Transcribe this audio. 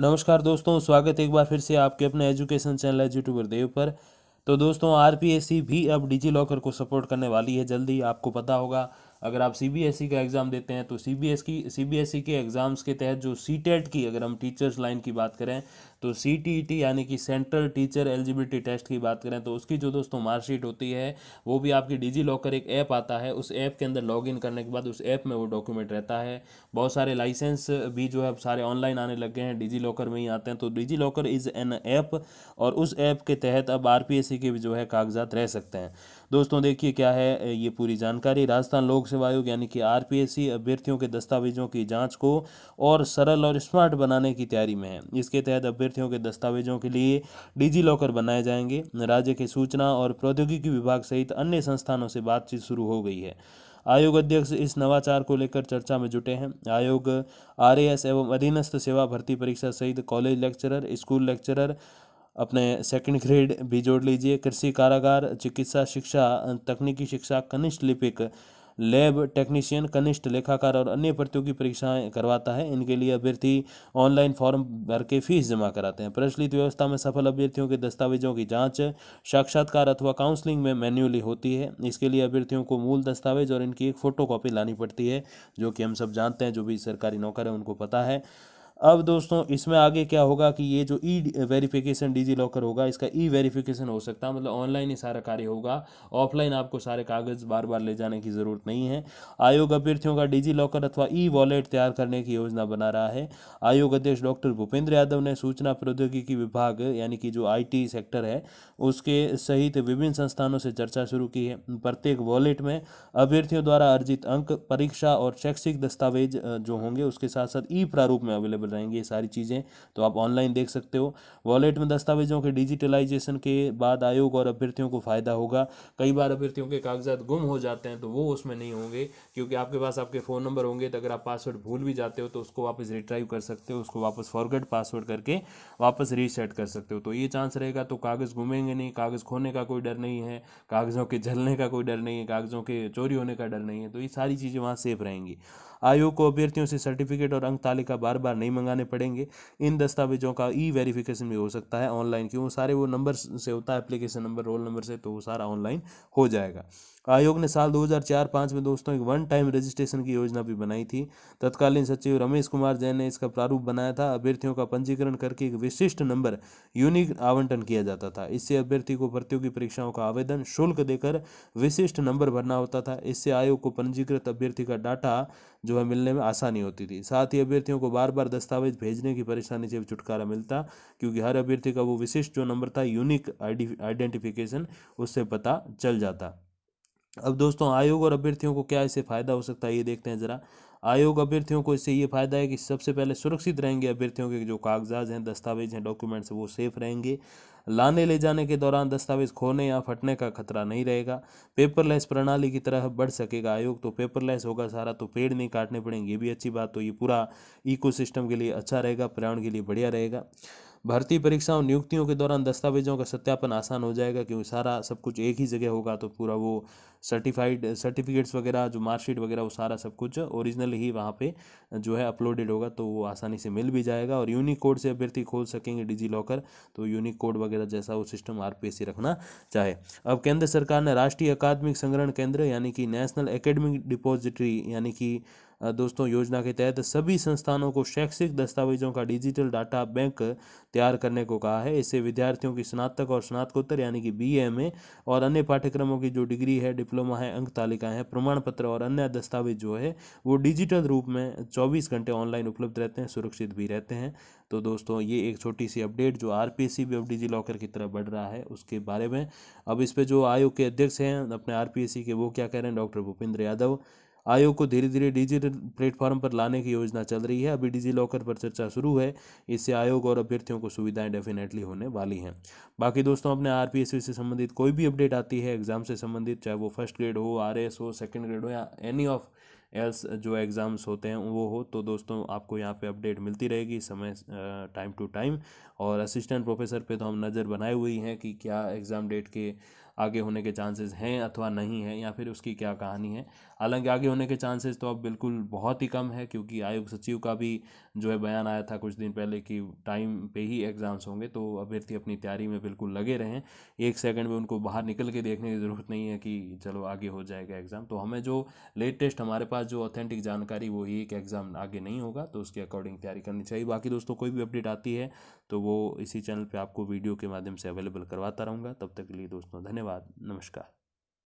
नमस्कार दोस्तों स्वागत एक बार फिर से आपके अपने एजुकेशन चैनल एजुट्यूबर देव पर तो दोस्तों आर भी अब डिजी लॉकर को सपोर्ट करने वाली है जल्दी आपको पता होगा अगर आप सी e का एग्ज़ाम देते हैं तो सी की सी के एग्ज़ाम्स के तहत जो सी e की अगर हम टीचर्स लाइन की बात करें तो सी टी टी यानी कि सेंट्रल टीचर एलिजिबिलिटी टेस्ट की बात करें तो उसकी जो दोस्तों मार्कशीट होती है वो भी आपकी डिजी लॉकर एक ऐप आता है उस ऐप के अंदर लॉगिन करने के बाद उस ऐप में वो डॉक्यूमेंट रहता है बहुत सारे लाइसेंस भी जो है सारे ऑनलाइन आने लग गए हैं डिजी लॉकर में ही आते हैं तो DigiLocker is an app और उस ऐप के तहत अब आर के भी जो है कागजात रह सकते हैं दोस्तों देखिए क्या है ये पूरी जानकारी राजस्थान लोक सेवा आयोग यानी कि आर अभ्यर्थियों के दस्तावेजों की जाँच को और सरल और स्मार्ट बनाने की तैयारी में है इसके तहत अभ्यर्थी अभ्यर्थियों के दस्तावेजों के लिए डिजी लॉकर बनाए जाएंगे राज्य के सूचना और प्रौद्योगिकी विभाग सहित अन्य संस्थानों से बातचीत शुरू हो गई है आयोग अध्यक्ष इस नवाचार को लेकर चर्चा में जुटे हैं आयोग आर एवं अधीनस्थ सेवा भर्ती परीक्षा सहित कॉलेज लेक्चरर स्कूल लेक्चरर अपने सेकंड ग्रेड भी जोड़ लीजिए कृषि कारागार चिकित्सा शिक्षा तकनीकी शिक्षा कनिष्ठ लिपिक लैब टेक्नीशियन कनिष्ठ लेखाकार और अन्य प्रतियोगी परीक्षाएं करवाता है इनके लिए अभ्यर्थी ऑनलाइन फॉर्म भर के फीस जमा कराते हैं प्रचलित व्यवस्था में सफल अभ्यर्थियों के दस्तावेजों की जाँच साक्षात्कार अथवा काउंसलिंग में मैन्युअली होती है इसके लिए अभ्यर्थियों को मूल दस्तावेज और इनकी एक फ़ोटो लानी पड़ती है जो कि हम सब जानते हैं जो भी सरकारी नौकर है उनको पता है अब दोस्तों इसमें आगे क्या होगा कि ये जो ई वेरिफिकेशन डिजी लॉकर होगा इसका ई वेरिफिकेशन हो सकता है मतलब ऑनलाइन ही सारा कार्य होगा ऑफलाइन आपको सारे कागज़ बार बार ले जाने की ज़रूरत नहीं है आयोग अभ्यर्थियों का डिजी लॉकर अथवा ई वॉलेट तैयार करने की योजना बना रहा है आयोग अध्यक्ष डॉक्टर भूपेंद्र यादव ने सूचना प्रौद्योगिकी विभाग यानी कि जो आई सेक्टर है उसके सहित विभिन्न संस्थानों से चर्चा शुरू की है प्रत्येक वॉलेट में अभ्यर्थियों द्वारा अर्जित अंक परीक्षा और शैक्षिक दस्तावेज जो होंगे उसके साथ साथ ई प्रारूप में अवेलेबल अवेलेबल रहेंगे ये सारी चीज़ें तो आप ऑनलाइन देख सकते हो वॉलेट में दस्तावेजों के डिजिटलाइजेशन के बाद आयोग और अभ्यर्थियों को फ़ायदा होगा कई बार अभ्यर्थियों के कागजात गुम हो जाते हैं तो वो उसमें नहीं होंगे क्योंकि आपके पास आपके फ़ोन नंबर होंगे तो अगर आप पासवर्ड भूल भी जाते हो तो उसको वापस रिट्राइव कर सकते हो उसको वापस फॉरवर्ड पासवर्ड करके वापस रीसेट कर सकते हो तो ये चांस रहेगा तो कागज़ घूमेंगे नहीं कागज़ खोने का कोई डर नहीं है कागज़ों के जलने का कोई डर नहीं है कागज़ों के चोरी होने का डर नहीं है तो ये सारी चीज़ें वहाँ सेफ रहेंगी आयोग को अभ्यर्थियों से सर्टिफिकेट और अंक तालिका बार बार नहीं मंगाने पड़ेंगे इन दस्तावेजों का ई वेरीफिकेशन भी हो सकता है ऑनलाइन क्यों सारे वो नंबर से होता है एप्लीकेशन नंबर रोल नंबर से तो वो सारा ऑनलाइन हो जाएगा आयोग ने साल 2004-5 में दोस्तों एक वन टाइम रजिस्ट्रेशन की योजना भी बनाई थी तत्कालीन सचिव रमेश कुमार जैन ने इसका प्रारूप बनाया था अभ्यर्थियों का पंजीकरण करके एक विशिष्ट नंबर यूनिक आवंटन किया जाता था इससे अभ्यर्थी को प्रतियोगी परीक्षाओं का आवेदन शुल्क देकर विशिष्ट नंबर भरना होता था इससे आयोग को पंजीकृत अभ्यर्थी का डाटा जो है मिलने में आसानी होती थी साथ ही अभ्यर्थियों को बार बार दस दस्तावेज भेजने की परेशानी से छुटकारा मिलता क्योंकि हर अभ्यर्थी का वो विशिष्ट जो नंबर था यूनिक आइडेंटिफिकेशन उससे पता चल जाता अब दोस्तों आयोग और अभ्यर्थियों को क्या इससे फ़ायदा हो सकता है ये देखते हैं ज़रा आयोग अभ्यर्थियों को इससे ये फायदा है कि सबसे पहले सुरक्षित रहेंगे अभ्यर्थियों के जो कागजात हैं दस्तावेज हैं डॉक्यूमेंट्स वो सेफ रहेंगे लाने ले जाने के दौरान दस्तावेज खोने या फटने का खतरा नहीं रहेगा पेपरलेस प्रणाली की तरह बढ़ सकेगा आयोग तो पेपरलेस होगा सारा तो पेड़ नहीं काटने पड़ेंगे ये भी अच्छी बात तो ये पूरा इकोसिस्टम के लिए अच्छा रहेगा पर्यावरण के लिए बढ़िया रहेगा भर्ती परीक्षा और नियुक्तियों के दौरान दस्तावेजों का सत्यापन आसान हो जाएगा क्योंकि सारा सब कुछ एक ही जगह होगा तो पूरा वो सर्टिफाइड सर्टिफिकेट्स वगैरह जो मार्कशीट वगैरह वो सारा सब कुछ ओरिजिनल ही वहाँ पे जो है अपलोडेड होगा तो वो आसानी से मिल भी जाएगा और यूनिक कोड से अभ्यर्थी खोल सकेंगे डिजी लॉकर तो यूनिक कोड वगैरह जैसा वो सिस्टम आर पी रखना चाहे अब केंद्र सरकार ने राष्ट्रीय अकादमिक संग्रहण केंद्र यानी कि नेशनल एकेडमिक डिपोजिटरी यानी कि दोस्तों योजना के तहत सभी संस्थानों को शैक्षिक दस्तावेजों का डिजिटल डाटा बैंक तैयार करने को कहा है इससे विद्यार्थियों की स्नातक और स्नातकोत्तर यानी कि बी एम और अन्य पाठ्यक्रमों की जो डिग्री है डिप्लोमा है अंक तालिका है प्रमाण पत्र और अन्य दस्तावेज जो है वो डिजिटल रूप में चौबीस घंटे ऑनलाइन उपलब्ध रहते हैं सुरक्षित भी रहते हैं तो दोस्तों ये एक छोटी सी अपडेट जो आर पी एस भी अब डिजी लॉकर की तरफ बढ़ रहा है उसके बारे में अब इस पर जो आयोग के अध्यक्ष हैं अपने आर पी एस सी के वो क्या कह रहे हैं डॉक्टर भूपेंद्र यादव आयोग को धीरे धीरे डिजिटल प्लेटफॉर्म पर लाने की योजना चल रही है अभी डिजी लॉकर पर चर्चा शुरू है इससे आयोग और अभ्यर्थियों को सुविधाएं डेफिनेटली होने वाली हैं बाकी दोस्तों अपने आर से संबंधित कोई भी अपडेट आती है एग्जाम से संबंधित चाहे वो फर्स्ट ग्रेड हो आर हो सेकेंड ग्रेड हो या एनी ऑफ एल्स जो एग्ज़ाम्स होते हैं वो हो तो दोस्तों आपको यहाँ पे अपडेट मिलती रहेगी समय टाइम टू टाइम और असिस्टेंट प्रोफेसर पे तो हम नज़र बनाए हुई हैं कि क्या एग्ज़ाम डेट के आगे होने के चांसेस हैं अथवा नहीं है या फिर उसकी क्या कहानी है हालांकि आगे होने के चांसेस तो अब बिल्कुल बहुत ही कम है क्योंकि आयोग सचिव का भी जो है बयान आया था कुछ दिन पहले कि टाइम पे ही एग्ज़ाम्स होंगे तो अभ्यर्थी अपनी तैयारी में बिल्कुल लगे रहें एक सेकंड में उनको बाहर निकल के देखने की ज़रूरत नहीं है कि चलो आगे हो जाएगा एग्ज़ाम तो हमें जो लेटेस्ट हमारे पास जो ऑथेंटिक जानकारी वो ही एक एग्ज़ाम आगे नहीं होगा तो उसके अकॉर्डिंग तैयारी करनी चाहिए बाकी दोस्तों कोई भी अपडेट आती है तो वो इसी चैनल पर आपको वीडियो के माध्यम से अवेलेबल करवाता रहूँगा तब तक के लिए दोस्तों धन्यवाद धन्यवाद नमस्कार